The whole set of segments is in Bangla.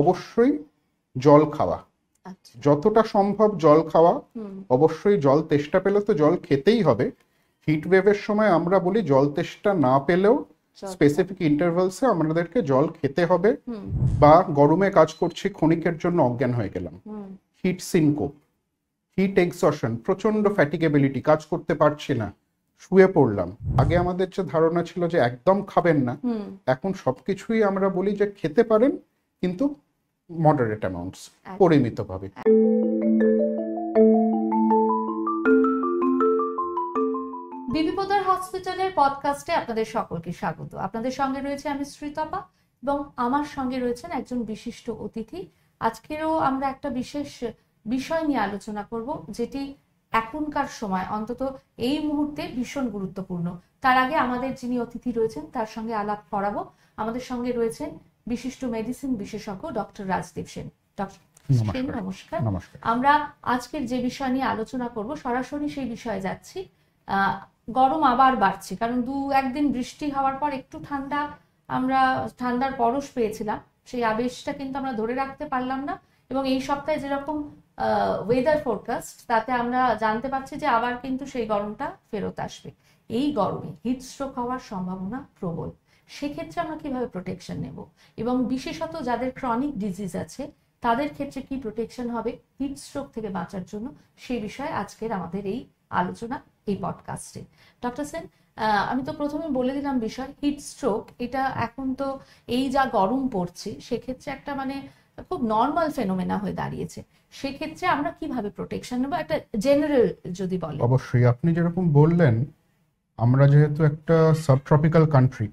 অবশ্যই জল খাওয়া আচ্ছা। যতটা সম্ভব জল খাওয়া অবশ্যই জল তেষ্টা পেলে তো জল খেতেই হবে হিট ওয়েভের সময় আমরা বলি জল তেষ্টা না পেলেও স্পেসিফিক ইন্টারভালসে আমাদেরকে জল খেতে হবে বা গরমে কাজ করছি ক্ষণিকের জন্য অজ্ঞান হয়ে গেলাম হিট সিনকোপ হিট এক্সশন প্রচন্ড ফ্যাটিকেবিলিটি কাজ করতে পারছি না শুয়ে পড়লাম আগে আমাদের যে ধারণা ছিল যে একদম খাবেন না এখন সবকিছুই আমরা বলি যে খেতে পারেন কিন্তু মডারেট আচ্ছা। অ্যামাউন্টস পরিমিতভাবে বিবিপদার হসপিটালের পডকাস্টে আপনাদের সকলকে স্বাগত আপনাদের সঙ্গে রয়েছে আমি শ্রীতপা এবং আমার সঙ্গে রয়েছেন একজন বিশিষ্ট অতিথি আজকেরও আমরা একটা বিশেষ বিষয় নিয়ে আলোচনা করব যেটি এখনকার সময় অন্তত এই মুহূর্তে ভীষণ গুরুত্বপূর্ণ তার আগে আমাদের যিনি অতিথি রয়েছেন তার সঙ্গে আলাপ করাবো আমাদের সঙ্গে রয়েছেন বিশিষ্ট মেডিসিন বিশেষজ্ঞ ডক্টর রাজদীপ সেন ডক্টর নমস্কার আমরা আজকের যে বিষয় নিয়ে আলোচনা করব সরাসরি সেই বিষয়ে যাচ্ছি গরম আবার বাড়ছে কারণ দু একদিন বৃষ্টি হওয়ার পর একটু ঠান্ডা আমরা ঠান্ডার পরশ পেয়েছিলাম সেই আবেশটা কিন্তু আমরা ধরে রাখতে পারলাম না এবং এই সপ্তাহে যেরকম ওয়েদার ফোরকাস্ট তাতে আমরা জানতে পারছি যে আবার কিন্তু সেই গরমটা ফেরত আসবে এই গরমে স্ট্রোক হওয়ার সম্ভাবনা প্রবল সেক্ষেত্রে আমরা কিভাবে প্রোটেকশন নেব এবং বিশেষত যাদের ক্রনিক ডিজিজ আছে তাদের ক্ষেত্রে কি প্রোটেকশন হবে হিট স্ট্রোক থেকে বাঁচার জন্য সে বিষয়ে আজকের আমাদের এই আলোচনা এই পডকাস্টে ডক্টর সেন আমি তো প্রথমে বলে দিলাম বিষয় হিট স্ট্রোক এটা এখন তো এই যা গরম পড়ছে সেক্ষেত্রে একটা মানে খুব নর্মাল ফেনোমেনা হয়ে দাঁড়িয়েছে সেক্ষেত্রে আমরা কিভাবে প্রোটেকশন নেব একটা জেনারেল যদি বলেন অবশ্যই আপনি যেরকম বললেন আমরা যেহেতু একটা সাবট্রপিক্যাল কান্ট্রি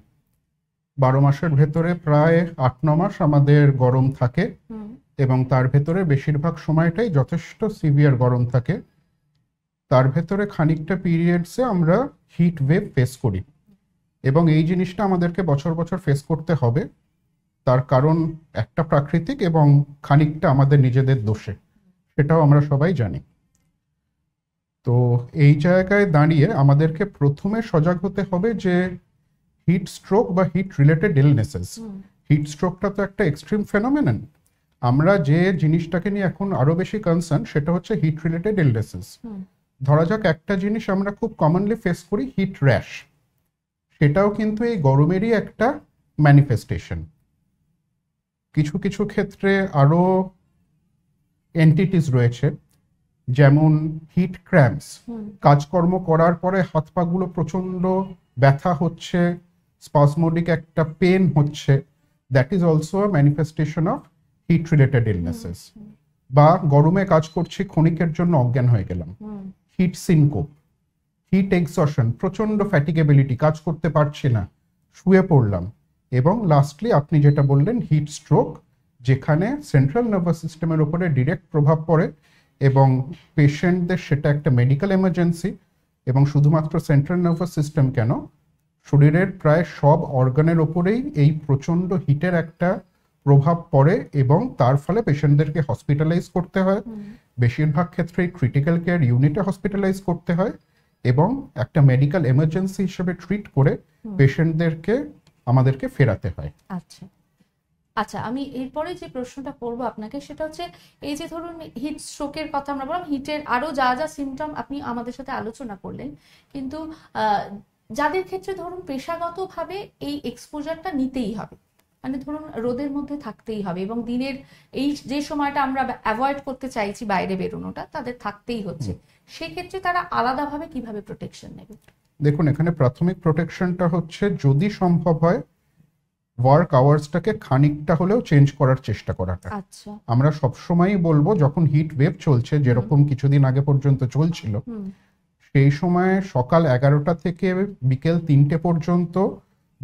বারো মাসের ভেতরে প্রায় আট ন মাস আমাদের গরম থাকে এবং তার ভেতরে বেশিরভাগ সময়টাই যথেষ্ট সিভিয়ার গরম থাকে তার ভেতরে খানিকটা পিরিয়ডসে আমরা হিট ওয়েভ ফেস করি এবং এই জিনিসটা আমাদেরকে বছর বছর ফেস করতে হবে তার কারণ একটা প্রাকৃতিক এবং খানিকটা আমাদের নিজেদের দোষে সেটাও আমরা সবাই জানি তো এই জায়গায় দাঁড়িয়ে আমাদেরকে প্রথমে সজাগ হতে হবে যে হিট স্ট্রোক বা হিট রিলেটেড ইলনেসেস হিট স্ট্রোকটা তো একটা এক্সট্রিম ফেনোমেন আমরা যে জিনিসটাকে নিয়ে এখন আরো বেশি কনসার্ন সেটা হচ্ছে হিট রিলেটেড ইলনেসেস ধরা যাক একটা জিনিস আমরা খুব কমনলি ফেস করি হিট র্যাশ সেটাও কিন্তু এই গরমেরই একটা ম্যানিফেস্টেশন কিছু কিছু ক্ষেত্রে আরও এন্টিটিস রয়েছে যেমন হিট ক্র্যাম্পস কাজকর্ম করার পরে হাত পাগুলো প্রচণ্ড ব্যথা হচ্ছে spasmodic একটা পেন হচ্ছে that is also manifestation of heat related illnesses বা গরমে কাজ করছি ক্ষণিকের জন্য অজ্ঞান হয়ে গেলাম হিট সিনকোপ হিট এক্সশন প্রচন্ড ফ্যাটিকেবিলিটি কাজ করতে পারছি না শুয়ে পড়লাম এবং লাস্টলি আপনি যেটা বললেন হিট স্ট্রোক যেখানে সেন্ট্রাল নার্ভাস সিস্টেমের উপরে ডিরেক্ট প্রভাব পড়ে এবং পেশেন্টদের সেটা একটা মেডিকেল এমার্জেন্সি এবং শুধুমাত্র সেন্ট্রাল নার্ভাস সিস্টেম কেন শরীরের প্রায় সব অর্গানের ওপরেই এই প্রচণ্ড হিটের একটা প্রভাব পড়ে এবং তার ফলে পেশেন্টদেরকে হসপিটালাইজ করতে হয় বেশিরভাগ ক্ষেত্রে ক্রিটিক্যাল কেয়ার ইউনিটে হসপিটালাইজ করতে হয় এবং একটা মেডিকেল এমার্জেন্সি হিসেবে ট্রিট করে পেশেন্টদেরকে আমাদেরকে ফেরাতে হয় আচ্ছা আচ্ছা আমি এরপরে যে প্রশ্নটা করব আপনাকে সেটা হচ্ছে এই যে ধরুন হিট স্ট্রোকের কথা আমরা বললাম হিটের আরো যা যা সিমটম আপনি আমাদের সাথে আলোচনা করলেন কিন্তু যাদের ক্ষেত্রে ধরুন পেশাগতভাবে এই এক্সপোজারটা নিতেই হবে মানে ধরুন রোদের মধ্যে থাকতেই হবে এবং দিনের এই যে সময়টা আমরা অ্যাভয়েড করতে চাইছি বাইরে বেরোনোটা তাদের থাকতেই হচ্ছে সেক্ষেত্রে তারা আলাদাভাবে কিভাবে প্রোটেকশন নেবে দেখুন এখানে প্রাথমিক প্রোটেকশনটা হচ্ছে যদি সম্ভব হয় ওয়ার্ক আওয়ার্সটাকে খানিকটা হলেও চেঞ্জ করার চেষ্টা করাটা আচ্ছা। আমরা সবসময়ই বলবো যখন হিট ওয়েভ চলছে যেরকম কিছুদিন আগে পর্যন্ত চলছিল সেই সময়ে সকাল এগারোটা থেকে বিকেল তিনটে পর্যন্ত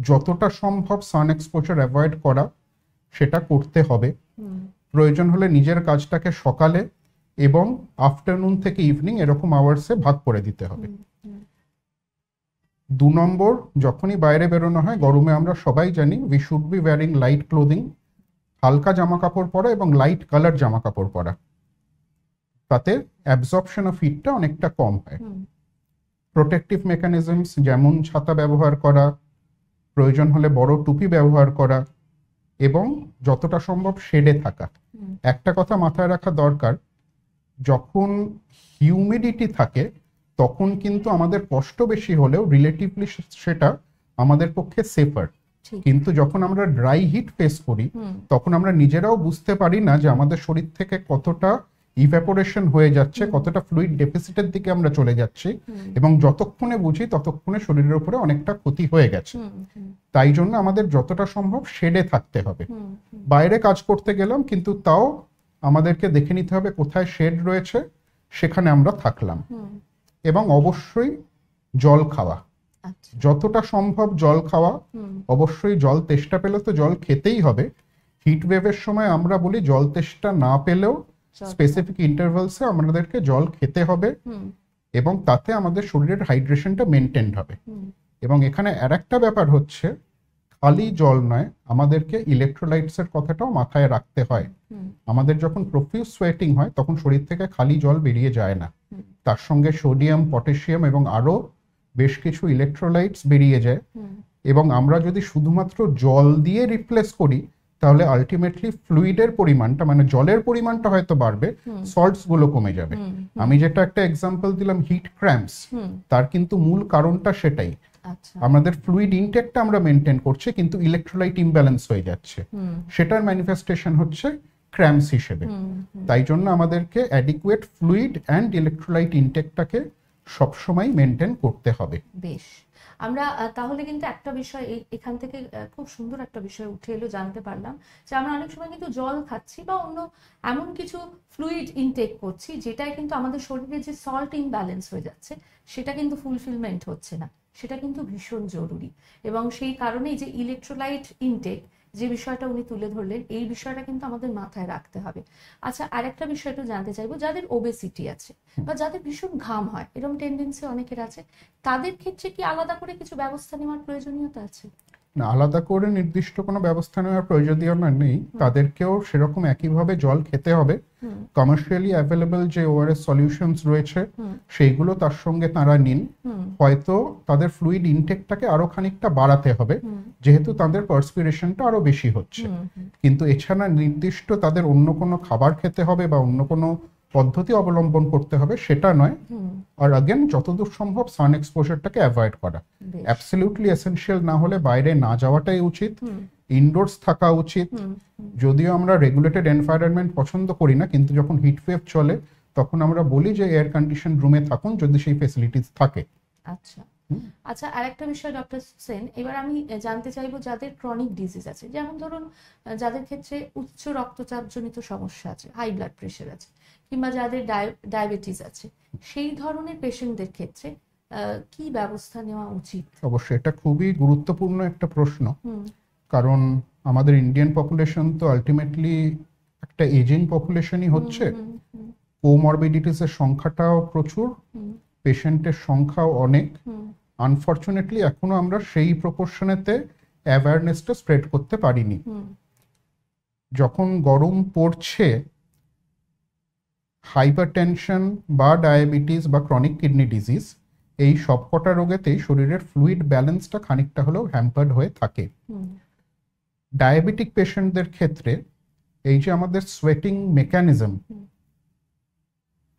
যতটা সম্ভব সান এক্সপোজার অ্যাভয়েড করা সেটা করতে হবে প্রয়োজন হলে নিজের কাজটাকে সকালে এবং আফটারনুন থেকে ইভিনিং এরকম আওয়ার্সে ভাগ করে দিতে হবে দু নম্বর যখনই বাইরে বেরোনো হয় গরমে আমরা সবাই জানি we should be wearing light clothing হালকা জামা কাপড় পরা এবং লাইট কালার জামা কাপড় পরা তাতে অ্যাবজর্পশন অফ হিটটা অনেকটা কম হয় প্রোটেকটিভ মেকানিজমস যেমন ছাতা ব্যবহার করা প্রয়োজন হলে বড় টুপি ব্যবহার করা এবং যতটা সম্ভব শেডে থাকা একটা কথা মাথায় রাখা দরকার যখন হিউমিডিটি থাকে তখন কিন্তু আমাদের কষ্ট বেশি হলেও রিলেটিভলি সেটা আমাদের পক্ষে সেফার কিন্তু যখন আমরা ড্রাই হিট ফেস করি তখন আমরা নিজেরাও বুঝতে পারি না যে আমাদের শরীর থেকে কতটা ইভ্যাপোরেশন হয়ে যাচ্ছে কতটা ফ্লুইড ডেফিসিটের দিকে আমরা চলে যাচ্ছি এবং যতক্ষণে বুঝি ততক্ষণে শরীরের উপরে অনেকটা ক্ষতি হয়ে গেছে তাই জন্য আমাদের যতটা সম্ভব শেডে থাকতে হবে বাইরে কাজ করতে গেলাম কিন্তু তাও আমাদেরকে দেখে নিতে হবে কোথায় শেড রয়েছে সেখানে আমরা থাকলাম এবং অবশ্যই জল খাওয়া আচ্ছা। যতটা সম্ভব জল খাওয়া অবশ্যই জল তেষ্টা পেলে তো জল খেতেই হবে হিট ওয়েভের সময় আমরা বলি জল তেষ্টা না পেলেও স্পেসিফিক ইন্টারভালসে আমাদেরকে জল খেতে হবে এবং তাতে আমাদের শরীরের হাইড্রেশনটা মেনটেন হবে এবং এখানে আর একটা ব্যাপার হচ্ছে খালি জল নয় আমাদেরকে ইলেকট্রোলাইটস এর কথাটাও মাথায় রাখতে হয় আমাদের যখন প্রফিউজ সোয়েটিং হয় তখন শরীর থেকে খালি জল বেরিয়ে যায় না তার সঙ্গে সোডিয়াম পটাশিয়াম এবং আরো বেশ কিছু ইলেকট্রোলাইটস বেরিয়ে যায় এবং আমরা যদি শুধুমাত্র জল দিয়ে রিপ্লেস করি তাহলে আলটিমেটলি ফ্লুইডের পরিমাণটা মানে জলের পরিমাণটা হয়তো বাড়বে সল্টস গুলো কমে যাবে আমি যেটা একটা এক্সাম্পল দিলাম হিট ক্র্যাম্পস তার কিন্তু মূল কারণটা সেটাই আচ্ছা। আমাদের ফ্লুইড ইনটেকটা আমরা মেনটেন করছি কিন্তু ইলেকট্রোলাইট ইমব্যালেন্স হয়ে যাচ্ছে সেটার ম্যানিফেস্টেশন হচ্ছে ক্র্যাম্পস হিসেবে তাই জন্য আমাদেরকে অ্যাডিকুয়েট ফ্লুইড অ্যান্ড ইলেকট্রোলাইট ইনটেকটাকে সবসময় মেনটেন করতে হবে বেশ আমরা তাহলে কিন্তু একটা বিষয় এখান থেকে খুব সুন্দর একটা বিষয় উঠে এলো জানতে পারলাম যে আমরা অনেক সময় কিন্তু জল খাচ্ছি বা অন্য এমন কিছু ফ্লুইড ইনটেক করছি যেটাই কিন্তু আমাদের শরীরে যে সল্ট ইনব্যালেন্স হয়ে যাচ্ছে সেটা কিন্তু ফুলফিলমেন্ট হচ্ছে না সেটা কিন্তু ভীষণ জরুরি এবং সেই কারণেই যে ইলেকট্রোলাইট ইনটেক যে বিষয়টা উনি তুলে ধরলেন এই বিষয়টা কিন্তু আমাদের মাথায় রাখতে হবে আচ্ছা আরেকটা বিষয় একটু জানতে চাইবো যাদের ওবেসিটি আছে বা যাদের ভীষণ ঘাম হয় এরকম টেন্ডেন্সি অনেকের আছে তাদের ক্ষেত্রে কি আলাদা করে কিছু ব্যবস্থা নেওয়ার প্রয়োজনীয়তা আছে আলাদা করে নির্দিষ্ট কোনো ব্যবস্থা নেওয়ার প্রয়োজনীয়তা নেই তাদেরকেও সেরকম একইভাবে জল খেতে হবে কমার্শিয়ালি অ্যাভেলেবল যে ওআরএস সলিউশনস রয়েছে সেইগুলো তার সঙ্গে তারা নিন হয়তো তাদের ফ্লুইড ইনটেকটাকে আরো খানিকটা বাড়াতে হবে যেহেতু তাদের পার্সপিরেশনটা আরো বেশি হচ্ছে কিন্তু এছাড়া নির্দিষ্ট তাদের অন্য কোনো খাবার খেতে হবে বা অন্য কোনো পদ্ধতি অবলম্বন করতে হবে সেটা নয় আর আগেন যতদূর সম্ভব সান এক্সপোজারটাকে অ্যাভয়েড করা অ্যাবসলিউটলি এসেনশিয়াল না হলে বাইরে না যাওয়াটাই উচিত ইনডোরস থাকা উচিত যদিও আমরা রেগুলেটেড এনভায়রনমেন্ট পছন্দ করি না কিন্তু যখন হিট ওয়েভ চলে তখন আমরা বলি যে এয়ার কন্ডিশন রুমে থাকুন যদি সেই ফেসিলিটিস থাকে আচ্ছা আচ্ছা আরেকটা বিষয় ডক্টর সেন এবার আমি জানতে চাইবো যাদের ক্রনিক ডিজিজ আছে যেমন ধরুন যাদের ক্ষেত্রে উচ্চ রক্তচাপজনিত সমস্যা আছে হাই ব্লাড প্রেশার আছে কিংবা যাদের ডায়াবেটিস আছে সেই ধরনের পেশেন্টদের ক্ষেত্রে কি ব্যবস্থা নেওয়া উচিত অবশ্যই এটা খুবই গুরুত্বপূর্ণ একটা প্রশ্ন কারণ আমাদের ইন্ডিয়ান পপুলেশন তো আলটিমেটলি একটা এজিং পপুলেশনই হচ্ছে কোমরবিডিটিস এর সংখ্যাটাও প্রচুর পেশেন্টের সংখ্যাও অনেক আনফরচুনেটলি এখনো আমরা সেই প্রপোর্শনেতে অ্যাওয়ারনেসটা স্প্রেড করতে পারিনি যখন গরম পড়ছে হাইপারটেনশন বা ডায়াবেটিস বা ক্রনিক কিডনি ডিজিজ এই সবকটা রোগেতে শরীরের ফ্লুইড ব্যালেন্সটা খানিকটা হলেও হ্যাম্পার্ড হয়ে থাকে ডায়াবেটিক পেশেন্টদের ক্ষেত্রে এই যে আমাদের সোয়েটিং মেকানিজম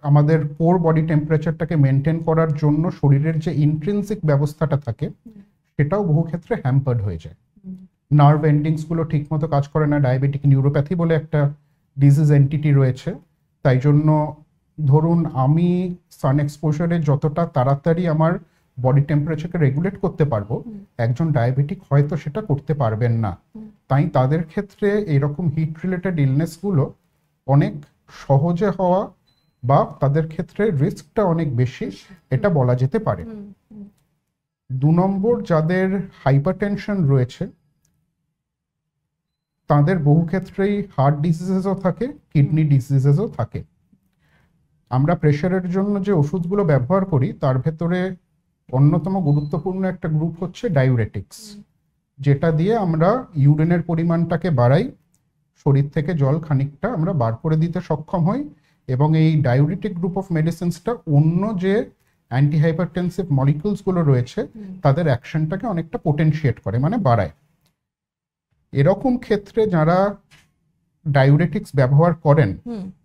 আমাদের পোর বডি টেম্পারেচারটাকে মেনটেন করার জন্য শরীরের যে ইন্ট্রেন্সিক ব্যবস্থাটা থাকে সেটাও বহু ক্ষেত্রে হ্যাম্পার্ড হয়ে যায় নার্ভ এন্ডিংসগুলো ঠিকমতো কাজ করে না ডায়াবেটিক নিউরোপ্যাথি বলে একটা ডিজিজ এন্টিটি রয়েছে তাই জন্য ধরুন আমি সান এক্সপোজারে যতটা তাড়াতাড়ি আমার বডি টেম্পারেচারকে রেগুলেট করতে পারবো একজন ডায়াবেটিক হয়তো সেটা করতে পারবেন না তাই তাদের ক্ষেত্রে এইরকম হিট রিলেটেড ইলনেসগুলো অনেক সহজে হওয়া বা তাদের ক্ষেত্রে রিস্কটা অনেক বেশি এটা বলা যেতে পারে দু নম্বর যাদের হাইপার রয়েছে তাদের বহু ক্ষেত্রেই হার্ট ডিজিজেসও থাকে কিডনি ডিজিজেসও থাকে আমরা প্রেশারের জন্য যে ওষুধগুলো ব্যবহার করি তার ভেতরে অন্যতম গুরুত্বপূর্ণ একটা গ্রুপ হচ্ছে ডায়ুরেটিক্স যেটা দিয়ে আমরা ইউরিনের পরিমাণটাকে বাড়াই শরীর থেকে জল খানিকটা আমরা বার করে দিতে সক্ষম হই এবং এই ডায়ুরেটিক গ্রুপ অফ মেডিসিনসটা অন্য যে অ্যান্টিহাইপারটেনসিভ মলিকিউলসগুলো রয়েছে তাদের অ্যাকশনটাকে অনেকটা পোটেনশিয়েট করে মানে বাড়ায় এরকম ক্ষেত্রে যারা ডায়ুরেটিক্স ব্যবহার করেন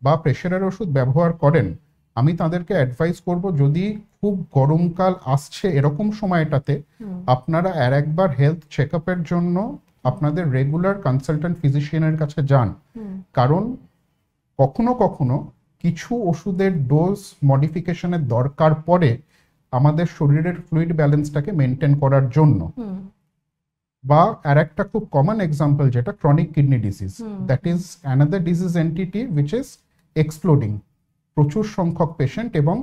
বা প্রেশারের ওষুধ ব্যবহার করেন আমি তাদেরকে অ্যাডভাইস করব যদি খুব গরমকাল আসছে এরকম সময়টাতে আপনারা আর একবার হেলথ চেক জন্য আপনাদের রেগুলার কনসালটেন্ট ফিজিশিয়ানের কাছে যান কারণ কখনো কখনো কিছু ওষুধের ডোজ মডিফিকেশনের দরকার পড়ে আমাদের শরীরের ফ্লুইড ব্যালেন্সটাকে মেনটেন করার জন্য বা আর একটা খুব কমন এক্সাম্পল যেটা chronic kidney disease that is another disease entity which is exploding প্রচুর সংখ্যক পেশেন্ট এবং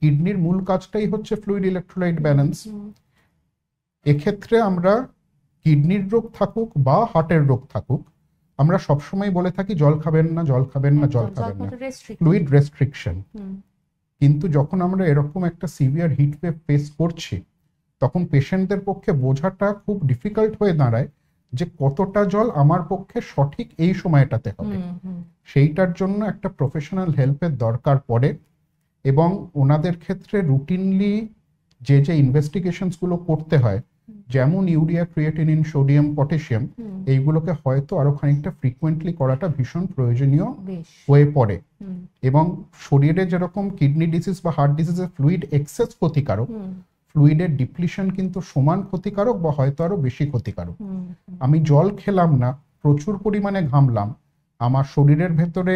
কিডনির মূল কাজটাই হচ্ছে ফ্লুইড ইলেকট্রোলাইট ব্যালেন্স এক্ষেত্রে আমরা কিডনির রোগ থাকুক বা হার্টের রোগ থাকুক আমরা সবসময় বলে থাকি জল খাবেন না জল খাবেন না জল খাবেন না ফ্লুইড রেস্ট্রিকশন কিন্তু যখন আমরা এরকম একটা সিভিয়ার হিট ওয়েভ ফেস করছি তখন পেশেন্টদের পক্ষে বোঝাটা খুব ডিফিকাল্ট হয়ে দাঁড়ায় যে কতটা জল আমার পক্ষে সঠিক এই সময়টাতে হবে সেইটার জন্য একটা প্রফেশনাল হেল্পের দরকার পড়ে এবং ওনাদের ক্ষেত্রে রুটিনলি যে যে ইনভেস্টিগেশনসগুলো করতে হয় যেমন urea creatinine in sodium potassium এইগুলোকে হয়তো আরো খানিকটা ফ্রিকুয়েন্টলি করাটা ভীষণ প্রয়োজনীয় হয়ে পড়ে এবং শরীরে যেরকম কিডনি ডিসিজ বা হার্ট ডিসিজের ফ্লুইড এক্সেস ক্ষতিকারক ফ্লুইডের ডিপ্লিশন কিন্তু সমান ক্ষতিকারক বা হয়তো আরো বেশি ক্ষতিকারক আমি জল খেলাম না প্রচুর পরিমাণে ঘামলাম আমার শরীরের ভেতরে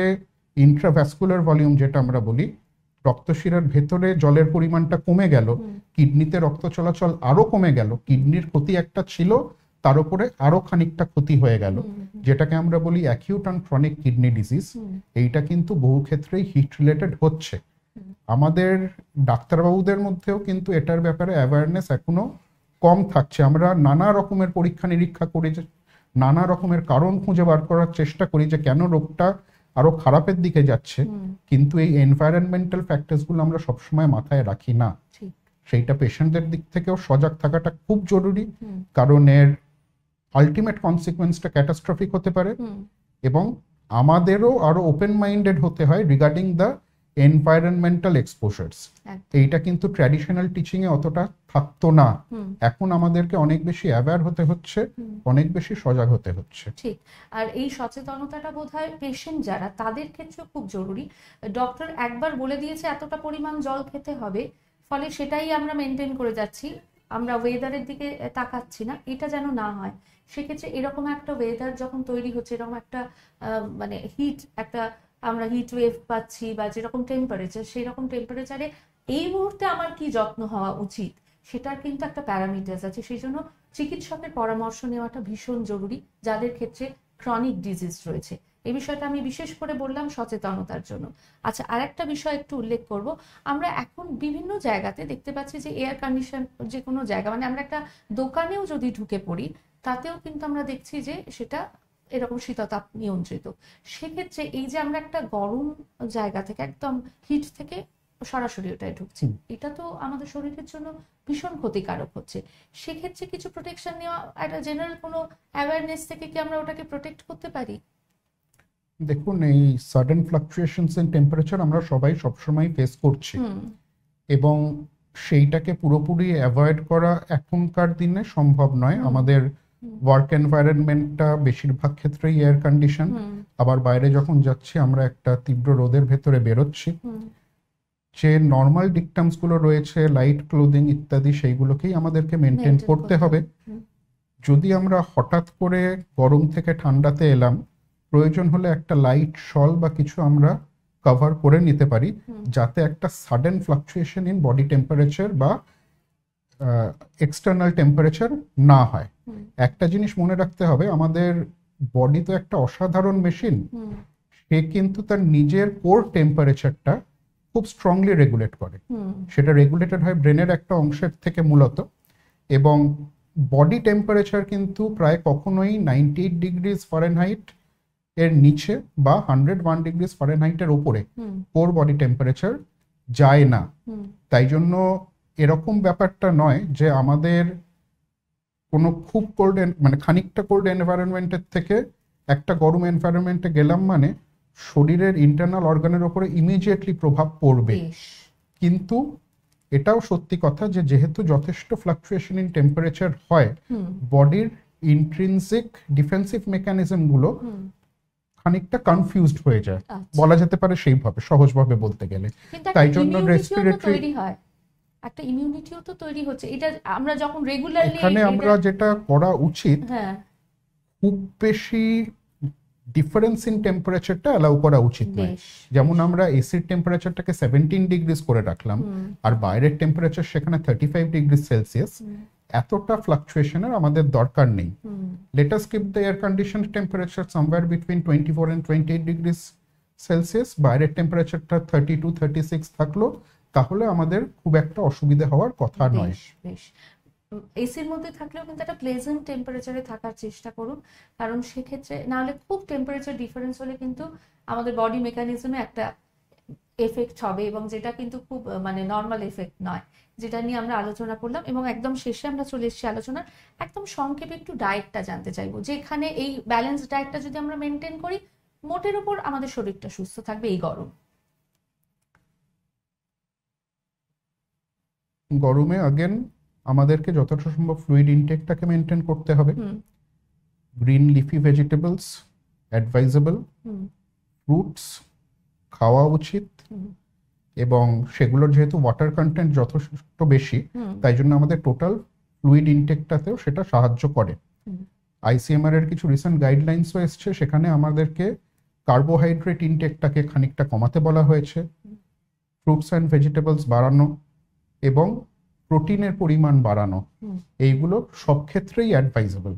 ইন্ট্রাভ্যাসকুলার ভলিউম যেটা আমরা বলি রক্তশিরার ভেতরে জলের পরিমাণটা কমে গেল কিডনিতে রক্ত চলাচল আরো কমে গেল কিডনির ক্ষতি একটা ছিল তার উপরে আরো খানিকটা ক্ষতি হয়ে গেল যেটাকে আমরা বলি acute and chronic kidney disease এইটা কিন্তু বহু ক্ষেত্রেই হিট রিলেটেড হচ্ছে আমাদের ডাক্তারবাবুদের মধ্যেও কিন্তু এটার ব্যাপারে অ্যাওয়ারনেস এখনও কম থাকছে আমরা নানা রকমের পরীক্ষা নিরীক্ষা করি যে নানা রকমের কারণ খুঁজে বার করার চেষ্টা করি যে কেন রোগটা আরো খারাপের দিকে যাচ্ছে কিন্তু এই এনভায়রনমেন্টাল ফ্যাক্টরসগুলো আমরা সবসময় মাথায় রাখি না সেইটা পেশেন্টদের দিক থেকেও সজাগ থাকাটা খুব জরুরি কারণ এর আলটিমেট কনসিকোয়েন্সটা ক্যাটাস্ট্রফিক হতে পারে এবং আমাদেরও আরো ওপেন মাইন্ডেড হতে হয় রিগার্ডিং দ্য এনভায়রনমেন্টাল এক্সপোজার্স এইটা কিন্তু ট্র্যাডিশনাল টিচিং এ অতটা থাকতো না এখন আমাদেরকে অনেক বেশি অ্যাওয়ার হতে হচ্ছে অনেক বেশি সজাগ হতে হচ্ছে ঠিক আর এই সচেতনতাটা বোধহয় পেশেন্ট যারা তাদের ক্ষেত্রে খুব জরুরি ডক্টর একবার বলে দিয়েছে এতটা পরিমাণ জল খেতে হবে ফলে সেটাই আমরা মেনটেন করে যাচ্ছি আমরা ওয়েদারের দিকে তাকাচ্ছি না এটা যেন না হয় সেক্ষেত্রে এরকম একটা ওয়েদার যখন তৈরি হচ্ছে এরকম একটা মানে হিট একটা আমরা হিট ওয়েভ পাচ্ছি বা যেরকম টেম্পারেচার সেই রকম টেম্পারেচারে এই মুহূর্তে আমার কি যত্ন হওয়া উচিত সেটার কিন্তু একটা প্যারামিটার্স আছে সেই জন্য চিকিৎসকের পরামর্শ নেওয়াটা ভীষণ জরুরি যাদের ক্ষেত্রে ক্রনিক ডিজিজ রয়েছে এই বিষয়টা আমি বিশেষ করে বললাম সচেতনতার জন্য আচ্ছা আর একটা বিষয় একটু উল্লেখ করব আমরা এখন বিভিন্ন জায়গাতে দেখতে পাচ্ছি যে এয়ার কন্ডিশন যে কোনো জায়গা মানে আমরা একটা দোকানেও যদি ঢুকে পড়ি তাতেও কিন্তু আমরা দেখছি যে সেটা এরকম শীততাপ নিয়ন্ত্রিত সেক্ষেত্রে এই যে আমরা একটা গরম জায়গা থেকে একদম হিট থেকে সরাসরি ওটাই ঢুকছি এটা তো আমাদের শরীরের জন্য ভীষণ ক্ষতিকারক হচ্ছে সেক্ষেত্রে কিছু প্রোটেকশন নেওয়া একটা জেনারেল কোনো অ্যাওয়ারনেস থেকে কি আমরা ওটাকে প্রোটেক্ট করতে পারি দেখুন এই সাডেন ফ্লাকচুয়েশনস ইন টেম্পারেচার আমরা সবাই সবসময় ফেস করছি এবং সেইটাকে পুরোপুরি অ্যাভয়েড করা এখনকার দিনে সম্ভব নয় আমাদের ওয়ার্ক এনভায়রনমেন্টটা বেশিরভাগ ক্ষেত্রেই এয়ার কন্ডিশন আবার বাইরে যখন যাচ্ছি আমরা একটা তীব্র রোদের ভেতরে বেরোচ্ছি যে নর্মাল ডিকটামসগুলো রয়েছে লাইট ক্লোদিং ইত্যাদি সেইগুলোকেই আমাদেরকে মেনটেন করতে হবে যদি আমরা হঠাৎ করে গরম থেকে ঠান্ডাতে এলাম প্রয়োজন হলে একটা লাইট শল বা কিছু আমরা কভার করে নিতে পারি যাতে একটা sudden fluctuation in body temperature বা এক্সটার্নাল টেম্পারেচার না হয় একটা জিনিস মনে রাখতে হবে আমাদের বডি তো একটা অসাধারণ মেশিন সে কিন্তু তার নিজের কোর টেম্পারেচারটা খুব স্ট্রংলি রেগুলেট করে সেটা রেগুলেটেড হয় ব্রেনের একটা অংশের থেকে মূলত এবং বডি টেম্পারেচার কিন্তু প্রায় কখনোই নাইনটি এইট ডিগ্রিজ ফারেনহাইট এর নিচে বা হান্ড্রেড ওয়ান ডিগ্রিজ ফরেনহাইটের ওপরে কোর বডি টেম্পারেচার যায় না তাই জন্য এরকম ব্যাপারটা নয় যে আমাদের কোনো খুব কোল্ড মানে খানিকটা কোল্ড এনভায়রনমেন্টের থেকে একটা গরম এনভায়রনমেন্টে গেলাম মানে শরীরের ইন্টারনাল অর্গানের ওপরে ইমিডিয়েটলি প্রভাব পড়বে কিন্তু এটাও সত্যি কথা যে যেহেতু যথেষ্ট ফ্লাকচুয়েশন ইন টেম্পারেচার হয় বডির ইন্ট্রিনসিক ডিফেন্সিভ মেকানিজম গুলো খানিকটা কনফিউজড হয়ে যায় আচ্ছা। বলা যেতে পারে সেইভাবে সহজভাবে বলতে গেলে তাই জন্য রেসপিরেটরি একটা ইমিউনিটিও তো তৈরি হচ্ছে এটা আমরা যখন রেগুলারলি এখানে আমরা যেটা করা উচিত হ্যাঁ খুব বেশি ডিফারেন্স ইন টেম্পারেচারটা অ্যালাউ করা উচিত নয় যেমন আমরা এসির টেম্পারেচারটাকে সেভেন্টিন ডিগ্রিজ করে রাখলাম আর বাইরের টেম্পারেচার সেখানে থার্টি ফাইভ ডিগ্রি সেলসিয়াস এতটা ফ্লাকচুয়েশনের আমাদের দরকার নেই let us keep the air condition temperature somewhere between twenty four and twenty eight degrees Celsius বাইরের টেম্পারেচারটা থার্টি টু থার্টি সিক্স থাকলো তাহলে আমাদের খুব একটা অসুবিধা হওয়ার কথা নয় বেশ এসির মধ্যে থাকলেও কিন্তু একটা প্লেজেন্ট টেম্পারেচারে থাকার চেষ্টা করুন কারণ সেক্ষেত্রে নাহলে খুব টেম্পারেচার ডিফারেন্স হলে কিন্তু আমাদের বডি মেকানিজমে একটা এফেক্ট হবে এবং যেটা কিন্তু খুব মানে নর্মাল এফেক্ট নয় যেটা নিয়ে আমরা আলোচনা করলাম এবং একদম শেষে আমরা চলে এসেছি আলোচনার একদম সংক্ষেপে একটু ডায়েটটা জানতে চাইবো যেখানে এই ব্যালেন্স ডায়েটটা যদি আমরা মেনটেন করি মোটের উপর আমাদের শরীরটা সুস্থ থাকবে এই গরম গরমে আগেন আমাদেরকে যতটা সম্ভব ফ্লুইড ইনটেকটাকে মেনটেন করতে হবে green leafy vegetables advisable fruits খাওয়া উচিত এবং সেগুলোর যেহেতু ওয়াটার কন্টেন্ট যথেষ্ট বেশি তাই জন্য আমাদের টোটাল ফ্লুইড ইনটেকটাতেও সেটা সাহায্য করে আইসিএমআর এর কিছু রিসেন্ট গাইডলাইন্সও এসছে সেখানে আমাদেরকে কার্বোহাইড্রেট ইনটেকটাকে খানিকটা কমাতে বলা হয়েছে ফ্রুটস অ্যান্ড ভেজিটেবলস বাড়ানো এবং প্রোটিনের পরিমাণ বাড়ানো এইগুলো সব ক্ষেত্রেই অ্যাডভাইজেবল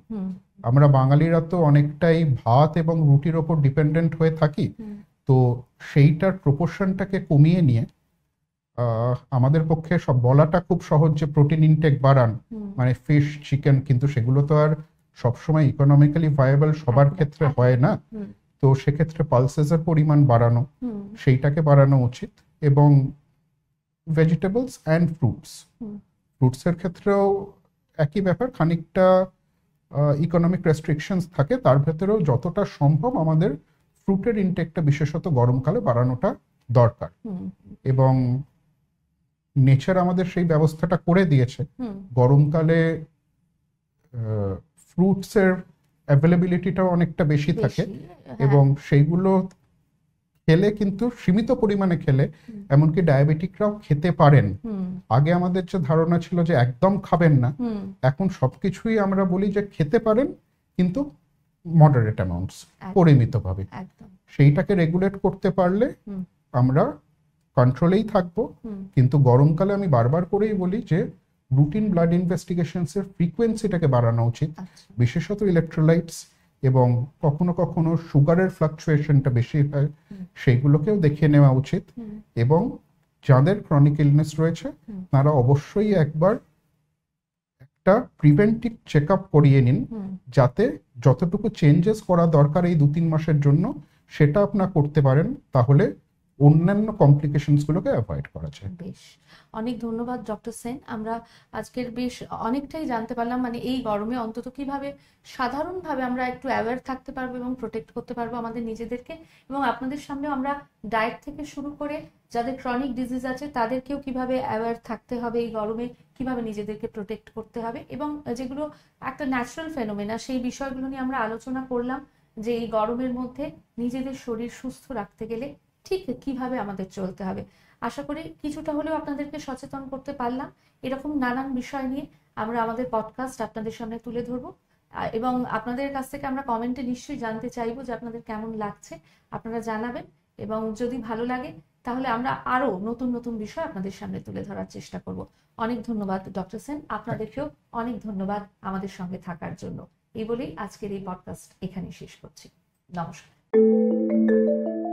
আমরা বাঙালিরা তো অনেকটাই ভাত এবং রুটির ওপর ডিপেন্ডেন্ট হয়ে থাকি তো সেইটার প্রপোর্শনটাকে কমিয়ে নিয়ে আমাদের পক্ষে সব বলাটা খুব সহজ যে প্রোটিন ইনটেক বাড়ান মানে ফিশ চিকেন কিন্তু সেগুলো তো আর সবসময় ইকোনমিক্যালি ভায়াবল সবার ক্ষেত্রে হয় না তো সেক্ষেত্রে পালসেসের পরিমাণ বাড়ানো সেইটাকে বাড়ানো উচিত এবং ভেজিটেবলস অ্যান্ড ফ্রুটস ফ্রুটসের ক্ষেত্রেও একই ব্যাপার খানিকটা ইকোনমিক রেস্ট্রিকশনস থাকে তার ভেতরেও যতটা সম্ভব আমাদের ফ্রুটের ইনটেকটা বিশেষত গরমকালে বাড়ানোটা দরকার এবং নেচার আমাদের সেই ব্যবস্থাটা করে দিয়েছে গরমকালে ফ্রুটসের অ্যাভেলেবিলিটিটাও অনেকটা বেশি থাকে হ্যাঁ। এবং সেইগুলো খেলে কিন্তু সীমিত পরিমাণে খেলে এমনকি ডায়াবেটিকরাও খেতে পারেন আগে আমাদের যে ধারণা ছিল যে একদম খাবেন না এখন সবকিছুই আমরা বলি যে খেতে পারেন কিন্তু মডারেট অ্যামাউন্টস পরিমিতভাবে সেইটাকে রেগুলেট করতে পারলে আমরা কন্ট্রোলেই থাকবো কিন্তু গরমকালে আমি বারবার করেই বলি যে রুটিন ব্লাড ইনভেস্টিগেশনসের ফ্রিকোয়েন্সিটাকে বাড়ানো উচিত আচ্ছা। বিশেষত ইলেকট্রোলাইটস এবং কখনো কখনো সুগারের ফ্লাকচুয়েশনটা বেশি হয় সেইগুলোকেও দেখে নেওয়া উচিত এবং যাদের ক্রনিক ইলনেস রয়েছে তারা অবশ্যই একবার একটা প্রিভেন্টিভ চেক আপ করিয়ে নিন যাতে যতটুকু চেঞ্জেস করা দরকার এই দু তিন মাসের জন্য সেটা আপনার করতে পারেন তাহলে অন্যান্য কমপ্লিকেশনসগুলোকে অ্যাভয়েড করা যায় বেশ অনেক ধন্যবাদ ডক্টর সেন আমরা আজকের বেশ অনেকটাই জানতে পারলাম মানে এই গরমে অন্তত কিভাবে সাধারণভাবে আমরা একটু অ্যাওয়ার থাকতে পারবো এবং প্রোটেক্ট করতে পারবো আমাদের নিজেদেরকে এবং আপনাদের সামনে আমরা ডায়েট থেকে শুরু করে যাদের ক্রনিক ডিজিজ আছে তাদেরকেও কিভাবে অ্যাওয়্যার থাকতে হবে এই গরমে কিভাবে নিজেদেরকে প্রোটেক্ট করতে হবে এবং যেগুলো একটা ন্যাচারাল ফেনোমেনা সেই বিষয়গুলো নিয়ে আমরা আলোচনা করলাম যে এই গরমের মধ্যে নিজেদের শরীর সুস্থ রাখতে গেলে ঠিক কিভাবে আমাদের চলতে হবে আশা করি কিছুটা হলেও আপনাদেরকে সচেতন করতে পারলাম এরকম নানান বিষয় নিয়ে আমরা আমাদের পডকাস্ট আপনাদের সামনে তুলে ধরবো এবং আপনাদের কাছ থেকে আমরা কমেন্টে নিশ্চয়ই জানতে চাইবো যে আপনাদের কেমন লাগছে আপনারা জানাবেন এবং যদি ভালো লাগে তাহলে আমরা আরও নতুন নতুন বিষয় আপনাদের সামনে তুলে ধরার চেষ্টা করব অনেক ধন্যবাদ ডক্টর সেন আপনাদেরকেও অনেক ধন্যবাদ আমাদের সঙ্গে থাকার জন্য এই বলেই আজকের এই পডকাস্ট এখানে শেষ করছি নমস্কার